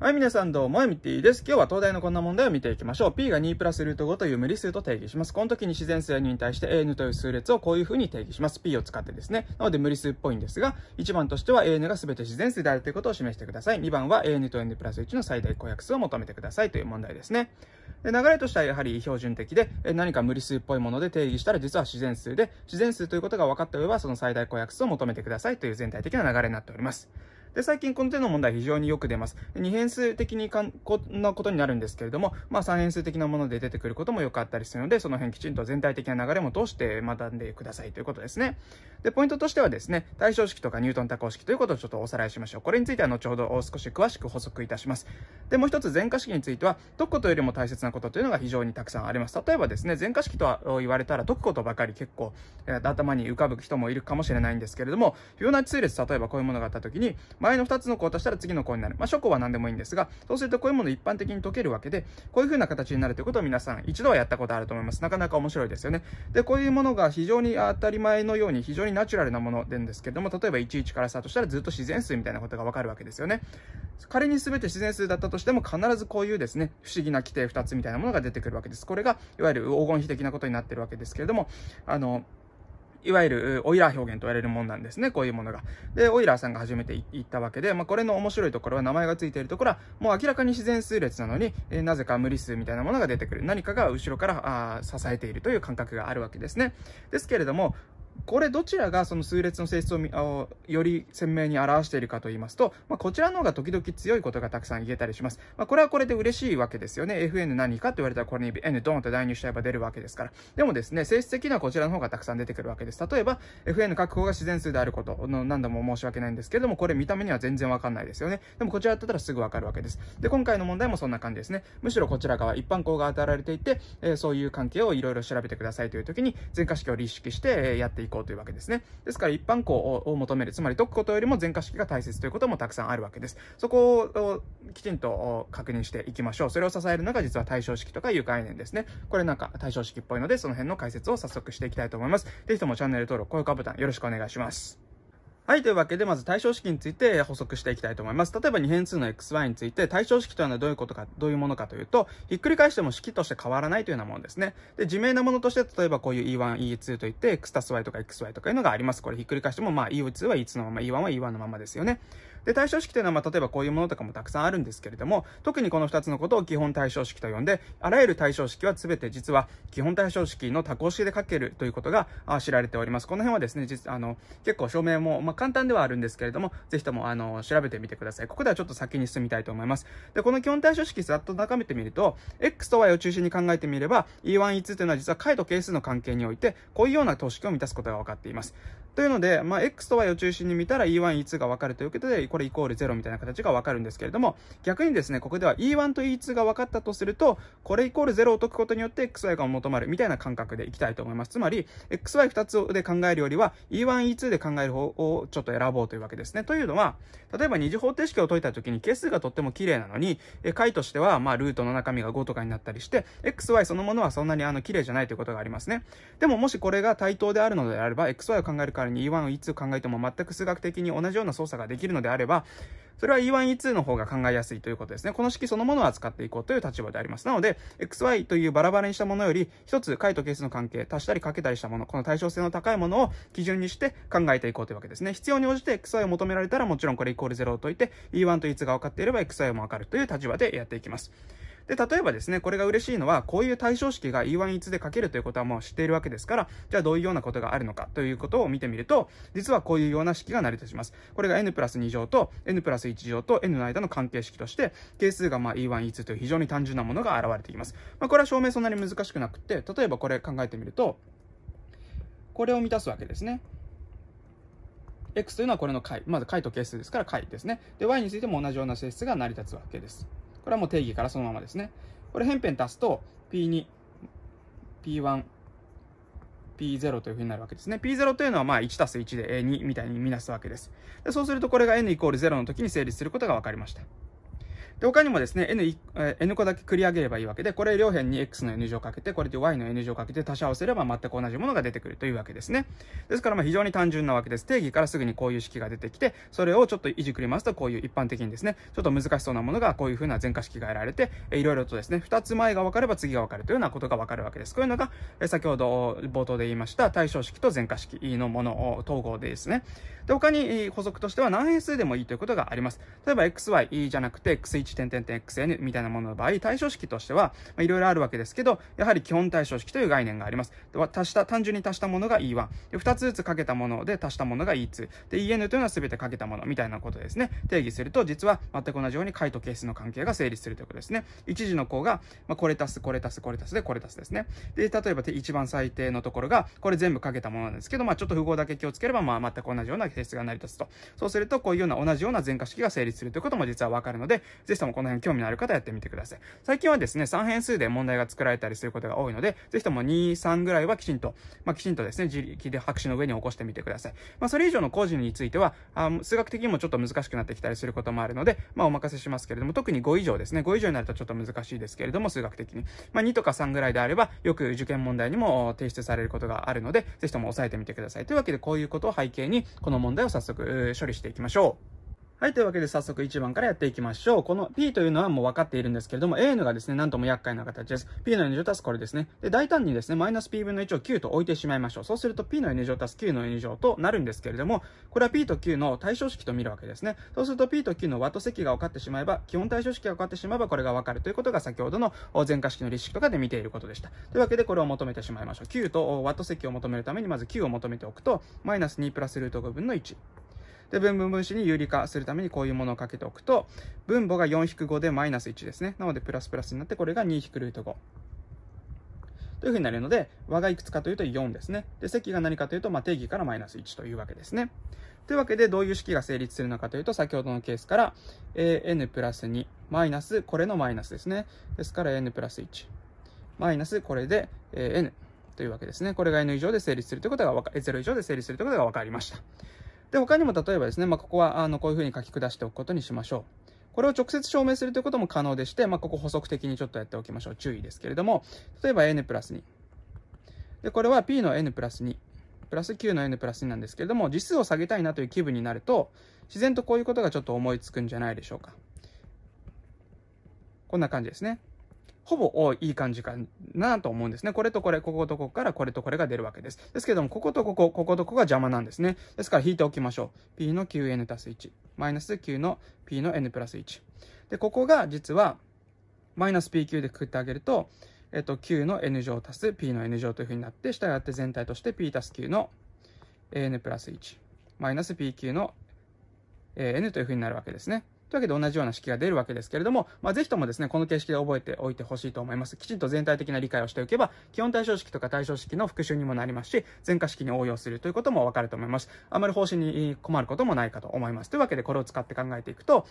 はい、皆さんどうも、ティです。今日は東大のこんな問題を見ていきましょう。P が2プラスルート5という無理数と定義します。この時に自然数 N に対して AN という数列をこういう風に定義します。P を使ってですね。なので無理数っぽいんですが、1番としては AN が全て自然数であるということを示してください。2番は AN と N プラス1の最大公約数を求めてくださいという問題ですね。で流れとしてはやはり標準的で、何か無理数っぽいもので定義したら実は自然数で、自然数ということが分かった上はその最大公約数を求めてくださいという全体的な流れになっております。で、最近この手の問題非常によく出ます。2変数的にかんこなことになるんですけれども、まあ3変数的なもので出てくることもよくあったりするので、その辺きちんと全体的な流れも通して学んでくださいということですね。で、ポイントとしてはですね、対象式とかニュートン多項式ということをちょっとおさらいしましょう。これについては後ほど少し詳しく補足いたします。で、もう一つ全化式については、解くことよりも大切なことというのが非常にたくさんあります。例えばですね、全化式とは言われたら解くことばかり結構、え頭に浮かぶ人もいるかもしれないんですけれども、フィオナッチ数列、例えばこういうものがあった時に、前の2つの項を足したら次の項になる。まあ、初項は何でもいいんですが、そうするとこういうもの一般的に解けるわけで、こういう風な形になるということを皆さん一度はやったことあると思います。なかなか面白いですよね。で、こういうものが非常に当たり前のように非常にナチュラルなものでんですけれども、例えば11からスタートしたらずっと自然数みたいなことがわかるわけですよね。仮に全て自然数だったとしても必ずこういうですね、不思議な規定2つみたいなものが出てくるわけです。これが、いわゆる黄金比的なことになってるわけですけれども、あの、いわゆるオイラー表現と言われるものなんですね、こういうものが。で、オイラーさんが初めて言ったわけで、まあ、これの面白いところは名前がついているところは、もう明らかに自然数列なのに、えー、なぜか無理数みたいなものが出てくる。何かが後ろからあ支えているという感覚があるわけですね。ですけれども、これどちらがその数列の性質をより鮮明に表しているかと言いますと、まあ、こちらの方が時々強いことがたくさん言えたりします。まあ、これはこれで嬉しいわけですよね。fn 何かって言われたらこれに n ドンと代入しちゃえば出るわけですから。でもですね、性質的にはこちらの方がたくさん出てくるわけです。例えば、fn 確保が自然数であることの何度も申し訳ないんですけれども、これ見た目には全然わかんないですよね。でもこちらだったらすぐわかるわけです。で、今回の問題もそんな感じですね。むしろこちら側、一般項が与えられていて、えー、そういう関係をいろいろ調べてくださいという時に、全化式を立式して、えやっていく。行というわけですね。ですから一般項を求める、つまり解くことよりも全化式が大切ということもたくさんあるわけです。そこをきちんと確認していきましょう。それを支えるのが実は対象式とかいう概念ですね。これなんか対象式っぽいので、その辺の解説を早速していきたいと思います。ぜひともチャンネル登録、高評価ボタンよろしくお願いします。はい、というわけで、まず対象式について補足していきたいと思います。例えば2変数の xy について、対象式というのはどういうことか、どういうものかというと、ひっくり返しても式として変わらないというようなものですね。で、自明なものとして、例えばこういう e1、e2 といって、x たす y とか xy とかいうのがあります。これひっくり返しても、まあ e2 は e2 のまま、e1 は e1 のままですよね。で、対称式というのは、まあ、例えばこういうものとかもたくさんあるんですけれども、特にこの2つのことを基本対称式と呼んで、あらゆる対称式は全て実は基本対称式の多項式で書けるということが知られております。この辺はですね、実あの結構証明も、まあ、簡単ではあるんですけれども、ぜひともあの調べてみてください。ここではちょっと先に進みたいと思います。で、この基本対称式ざっと眺めてみると、x と y を中心に考えてみれば、e1、e2 というのは実は解と係数の関係において、こういうような等式を満たすことが分かっています。というので、まあ、X と Y を中心に見たら E1、E2 が分かるということで、これイコール0みたいな形が分かるんですけれども、逆にですね、ここでは E1 と E2 が分かったとすると、これイコール0を解くことによって XY が求まるみたいな感覚でいきたいと思います。つまり、XY2 つで考えるよりは、E1、E2 で考える方をちょっと選ぼうというわけですね。というのは、例えば二次方程式を解いた時に係数がとっても綺麗なのに、え解としては、まあ、ルートの中身が5とかになったりして、XY そのものはそんなにあの綺麗じゃないということがありますね。でも、もしこれが対等であるのであれば、XY を考える代わりからに E1E2 を考えても全く数学的に同じような操作ができるのであれば、それは E1E2 の方が考えやすいということですね。この式そのものを扱っていこうという立場であります。なので、XY というバラバラにしたものより、一つ解と係数の関係、足したりかけたりしたもの、この対称性の高いものを基準にして考えていこうというわけですね。必要に応じて XY を求められたらもちろんこれイコール0を解いて、E1 と E2 が分かっていれば XY もわかるという立場でやっていきます。で、例えばですね、これが嬉しいのは、こういう対称式が E1E2 で書けるということはもう知っているわけですから、じゃあどういうようなことがあるのかということを見てみると、実はこういうような式が成り立ちます。これが n プラス2乗と n プラス1乗と n の間の関係式として、係数がまあ E1E2 という非常に単純なものが現れています。まあ、これは証明そんなに難しくなくて、例えばこれ考えてみると、これを満たすわけですね。x というのはこれの解。まず解と係数ですから解ですね。で、y についても同じような性質が成り立つわけです。これはもう定義からそのままですね。これ辺辺足すと P2、P1、P0 というふうになるわけですね。P0 というのはまあ1たす1で2みたいに見なすわけです。でそうするとこれが n イコール0の時に成立することが分かりました。で、他にもですね、n、n 個だけ繰り上げればいいわけで、これ両辺に x の n 乗かけて、これで y の n 乗かけて足し合わせれば全く同じものが出てくるというわけですね。ですから、ま非常に単純なわけです。定義からすぐにこういう式が出てきて、それをちょっといじくりますと、こういう一般的にですね、ちょっと難しそうなものがこういう風な全化式が得られて、いろいろとですね、2つ前が分かれば次が分かるというようなことが分かるわけです。こういうのが、先ほど冒頭で言いました対称式と全化式のものを統合でですね、で、他に補足としては何変数でもいいということがあります。例えば xy じゃなくて x1 点点点 xn みたいなものの場合、対象式としてはいろいろあるわけですけど、やはり基本対象式という概念があります。で足した、単純に足したものが E1。で、2つずつかけたもので足したものが E2。で、EN というのは全てかけたものみたいなことですね。定義すると、実は全く同じように解と係数の関係が成立するということですね。一時の項が、まあ、これ足す、これ足す、これ足すで、これ足すですね。で、例えば一番最低のところが、これ全部かけたものなんですけど、まあちょっと符号だけ気をつければ、まあ全く同じような定数が成り立つと。そうすると、こういうような同じような全化式が成立するということも実はわかるので、ぜひともこの辺興味のある方やってみてください。最近はですね、3変数で問題が作られたりすることが多いので、ぜひとも2、3ぐらいはきちんと、まあ、きちんとですね、自力で白紙の上に起こしてみてください。まあ、それ以上の工事については、あ数学的にもちょっと難しくなってきたりすることもあるので、まあ、お任せしますけれども、特に5以上ですね、5以上になるとちょっと難しいですけれども、数学的に。まあ、2とか3ぐらいであれば、よく受験問題にも提出されることがあるので、ぜひとも押さえてみてください。というわけで、こういうことを背景に、この問題問題を早速処理していきましょう。はい。というわけで早速1番からやっていきましょう。この P というのはもう分かっているんですけれども、A のがですね、なんとも厄介な形です。P の N 乗足すこれですね。で、大胆にですね、マイナス P 分の1を9と置いてしまいましょう。そうすると P の N 乗足す9の N 乗となるんですけれども、これは P と Q の対称式と見るわけですね。そうすると P と Q の和と積が分かってしまえば、基本対称式が分かってしまえばこれが分かるということが先ほどの全化式の立式とかで見ていることでした。というわけでこれを求めてしまいましょう。Q と和と積を求めるためにまず9を求めておくと、マイナス2プラスルート5分の1。で、分母分子に有理化するためにこういうものをかけておくと、分母が4-5でマイナス1ですね。なので、プラスプラスになって、これが2くルート5というふうになるので、和がいくつかというと4ですね。で、積が何かというと、まあ、定義からマイナス1というわけですね。というわけで、どういう式が成立するのかというと、先ほどのケースから、an プラス2、マイナス、これのマイナスですね。ですから、n プラス1、マイナス、これで、n というわけですね。これが n 以上で成立するということが、0以上で成立するということが分かりました。で、他にも例えばですね、まあ、ここは、あの、こういうふうに書き下しておくことにしましょう。これを直接証明するということも可能でして、まあ、ここ補足的にちょっとやっておきましょう。注意ですけれども、例えば n プラス2。で、これは p の n プラス2。プラス9の n プラス2なんですけれども、次数を下げたいなという気分になると、自然とこういうことがちょっと思いつくんじゃないでしょうか。こんな感じですね。ほぼいい感じかなと思うんですね。これとこれ、こことここからこれとこれが出るわけです。ですけども、こことここ、こことここが邪魔なんですね。ですから引いておきましょう。p の qn たす1、マイナス9の p の n プラス1。で、ここが実は、マイナス pq でくくってあげると、えっと、q の n 乗す p の n 乗というふうになって、従って全体として p たすの an プラス1、マイナス pq の n というふうになるわけですね。というわけで同じような式が出るわけですけれども、まあ、ぜひともですね、この形式で覚えておいてほしいと思います。きちんと全体的な理解をしておけば、基本対象式とか対象式の復習にもなりますし、全化式に応用するということもわかると思います。あまり方針に困ることもないかと思います。というわけで、これを使って考えていくと、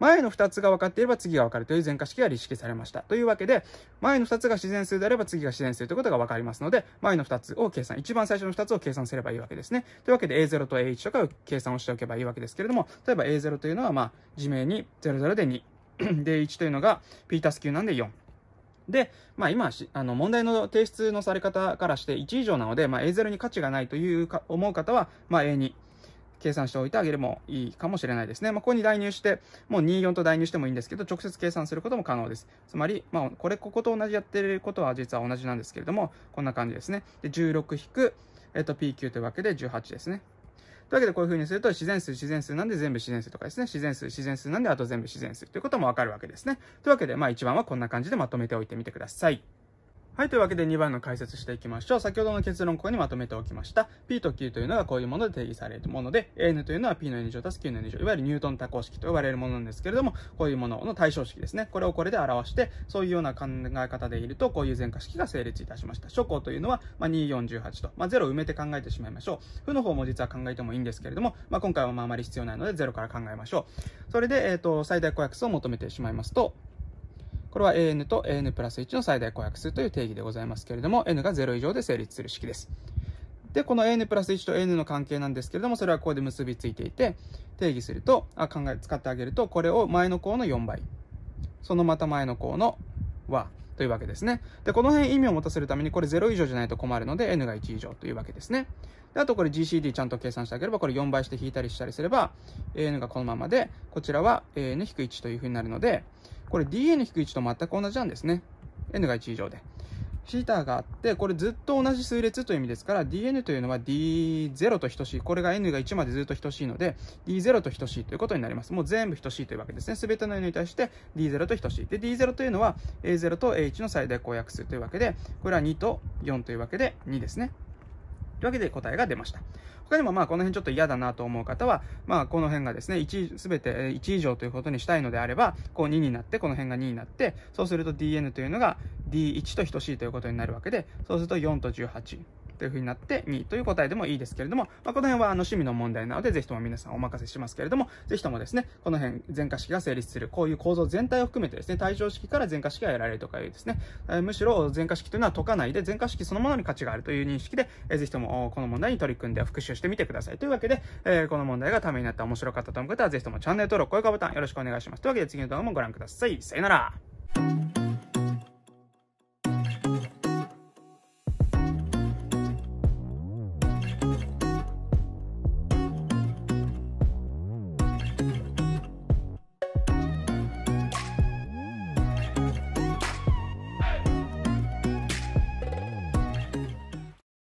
前の2つが分かっていれば次が分かるという全化式が立式されました。というわけで、前の2つが自然数であれば次が自然数ということが分かりますので、前の2つを計算、一番最初の2つを計算すればいいわけですね。というわけで、A0 と A1 とかを計算をしておけばいいわけですけれども、例えば A0 というのは、まあ、に00で2。で、1というのがピータス9なんで4。で、まあ今、あの問題の提出のされ方からして1以上なので、まあ、A0 に価値がないというか思う方は、まあ、A2 計算しておいてあげるもいいかもしれないですね。まあ、ここに代入して、もう24と代入してもいいんですけど、直接計算することも可能です。つまり、まあ、これ、ここと同じやってることは実は同じなんですけれども、こんな感じですね。で、16引く、えっと、P9 というわけで18ですね。というわけでこういう風にすると自然数、自然数なんで全部自然数とかですね。自然数、自然数なんであと全部自然数ということもわかるわけですね。というわけで、まあ一番はこんな感じでまとめておいてみてください。はい、というわけで2番の解説していきましょう。先ほどの結論ここにまとめておきました。P と Q というのがこういうもので定義されるもので、AN というのは P の N 乗足す Q の N 乗、いわゆるニュートン多項式と呼ばれるものなんですけれども、こういうものの対称式ですね。これをこれで表して、そういうような考え方でいると、こういう全化式が成立いたしました。初項というのは、まあ、2418と、まあ、0を埋めて考えてしまいましょう。負の方も実は考えてもいいんですけれども、まあ、今回はまああまり必要ないので0から考えましょう。それで、えっ、ー、と、最大公約数を求めてしまいますと、これは AN と AN プラス1の最大公約数という定義でございますけれども、N が0以上で成立する式です。で、この AN プラス1と AN の関係なんですけれども、それはここで結びついていて、定義すると、あ考え、使ってあげると、これを前の項の4倍。そのまた前の項の和というわけですね。で、この辺意味を持たせるために、これ0以上じゃないと困るので、N が1以上というわけですね。で、あとこれ GCD ちゃんと計算してあげれば、これ4倍して引いたりしたりすれば、AN がこのままで、こちらは AN-1 というふうになるので、これ dn-1 と全く同じなんですね。n が1以上で。θ があって、これずっと同じ数列という意味ですから、dn というのは d0 と等しい。これが n が1までずっと等しいので、d0 と等しいということになります。もう全部等しいというわけですね。すべての n に対して d0 と等しい。で、d0 というのは a0 と a1 の最大公約数というわけで、これは2と4というわけで2ですね。というわけで答えが出ました。他にもまあこの辺ちょっと嫌だなと思う方は、まあこの辺がですね、すべて1以上ということにしたいのであれば、こう2になって、この辺が2になって、そうすると dn というのが d1 と等しいということになるわけで、そうすると4と18。というふうになって2という答えでもいいですけれども、まあ、この辺はあの趣味の問題なので、ぜひとも皆さんお任せしますけれども、ぜひともですね、この辺、全化式が成立する、こういう構造全体を含めてですね、対称式から全化式が得られるとかいうですね、えむしろ全化式というのは解かないで、全化式そのものに価値があるという認識で、えー、ぜひともこの問題に取り組んで復習してみてください。というわけで、えー、この問題がためになった面白かったと思う方は、ぜひともチャンネル登録、高評価ボタンよろしくお願いします。というわけで次の動画もご覧ください。さよなら。